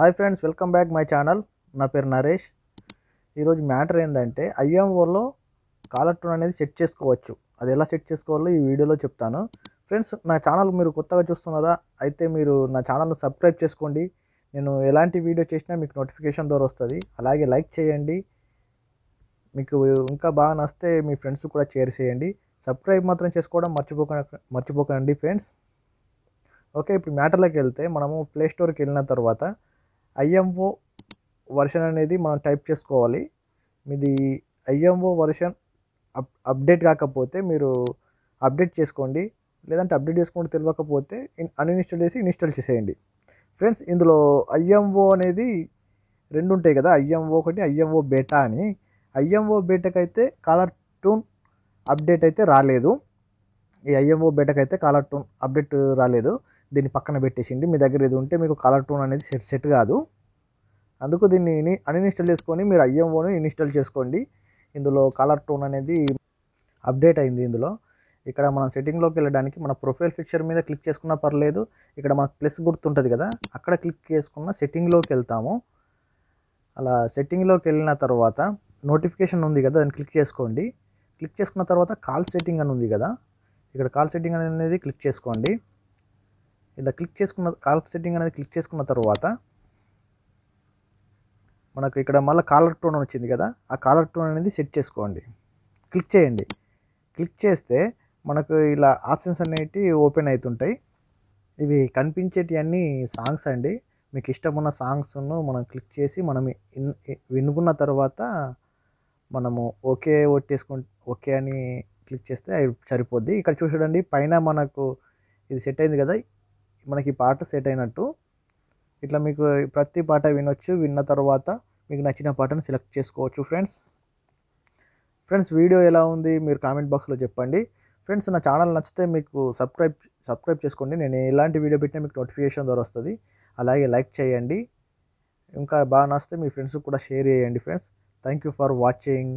hi friends welcome back my channel నా పేరు నరేష్ ఈరోజు మ్యాటర్ ఏంటంటే ఐఎంఓలో కాలర్ టోన్ అనేది సెట్ చేసుకోవచ్చు అది ఎలా సెట్ చేసుకోవాలో ఈ వీడియోలో చెప్తాను ఫ్రెండ్స్ నా ఛానల్ మీరు కొత్తగా చూస్తున్నారా అయితే మీరు నా ఛానల్ను సబ్స్క్రైబ్ చేసుకోండి నేను ఎలాంటి వీడియో చేసినా మీకు నోటిఫికేషన్ ద్వారా వస్తుంది అలాగే లైక్ చేయండి మీకు ఇంకా బాగా నస్తే మీ ఫ్రెండ్స్ కూడా షేర్ చేయండి సబ్స్క్రైబ్ మాత్రం చేసుకోవడం మర్చిపోక మర్చిపోకండి ఫ్రెండ్స్ ఓకే ఇప్పుడు మ్యాటర్లోకి వెళ్తే మనము ప్లే స్టోర్కి వెళ్ళిన తర్వాత ఐఎంఓ వర్షన్ అనేది మనం టైప్ చేసుకోవాలి మీది ఐఎంఓ వర్షన్ అప్ అప్డేట్ కాకపోతే మీరు అప్డేట్ చేసుకోండి లేదంటే అప్డేట్ చేసుకోండి తెలియకపోతే అన్ఇన్స్టాల్ చేసి ఇన్స్టాల్ చేసేయండి ఫ్రెండ్స్ ఇందులో ఐఎంఓ అనేది రెండు ఉంటాయి కదా ఐఎంఓ ఒకటి ఐఎంఓ బేటా అని ఐఎంఓ బేటాకి అయితే కాలర్ టూన్ అప్డేట్ అయితే రాలేదు ఈ ఐఎంఓ బేటాకి అయితే కాలర్ టూన్ అప్డేట్ రాలేదు దీన్ని పక్కన పెట్టేసిండి మీ దగ్గర ఇది ఉంటే మీకు కలర్ టోన్ అనేది సెట్ సెట్ కాదు అందుకు దీన్ని అన్ఇన్స్టాల్ చేసుకొని మీరు ఐఎంఓని ఇన్స్టాల్ చేసుకోండి ఇందులో కలర్ టోన్ అనేది అప్డేట్ అయింది ఇందులో ఇక్కడ మనం సెట్టింగ్లోకి వెళ్ళడానికి మన ప్రొఫైల్ పిక్చర్ మీద క్లిక్ చేసుకున్న పర్లేదు ఇక్కడ మనకు ప్లస్ గుర్తుంటుంది కదా అక్కడ క్లిక్ చేసుకున్న సెట్టింగ్లోకి వెళ్తాము అలా సెట్టింగ్లోకి వెళ్ళిన తర్వాత నోటిఫికేషన్ ఉంది కదా దాన్ని క్లిక్ చేసుకోండి క్లిక్ చేసుకున్న తర్వాత కాల్ సెట్టింగ్ అని ఉంది కదా ఇక్కడ కాల్ సెట్టింగ్ అనేది క్లిక్ చేసుకోండి ఇలా క్లిక్ చేసుకున్న కాలర్ సెట్టింగ్ అనేది క్లిక్ చేసుకున్న తర్వాత మనకు ఇక్కడ మళ్ళీ కాలర్ టోన్ వచ్చింది కదా ఆ కాలర్ టోన్ అనేది సెట్ చేసుకోండి క్లిక్ చేయండి క్లిక్ చేస్తే మనకు ఇలా ఆప్షన్స్ అనేవి ఓపెన్ అవుతుంటాయి ఇవి కనిపించేటివన్నీ సాంగ్స్ అండి మీకు ఇష్టమున్న సాంగ్స్ను మనం క్లిక్ చేసి మనం వినుకున్న తర్వాత మనము ఓకే ఓటేసుకు ఓకే అని క్లిక్ చేస్తే అవి సరిపోద్ది ఇక్కడ చూసాడండి పైన మనకు ఇది సెట్ అయింది కదా మనకి పాట సెట్ అయినట్టు ఇట్లా మీకు ప్రతి పాట వినొచ్చు విన్న తర్వాత మీకు నచ్చిన పాటను సెలెక్ట్ చేసుకోవచ్చు ఫ్రెండ్స్ ఫ్రెండ్స్ వీడియో ఎలా ఉంది మీరు కామెంట్ బాక్స్లో చెప్పండి ఫ్రెండ్స్ నా ఛానల్ నచ్చితే మీకు సబ్స్క్రైబ్ సబ్స్క్రైబ్ చేసుకోండి నేను ఎలాంటి వీడియో పెట్టినా మీకు నోటిఫికేషన్ ద్వారా వస్తుంది అలాగే లైక్ చేయండి ఇంకా బాగా నచ్చితే మీ ఫ్రెండ్స్కి కూడా షేర్ చేయండి friends thank you for watching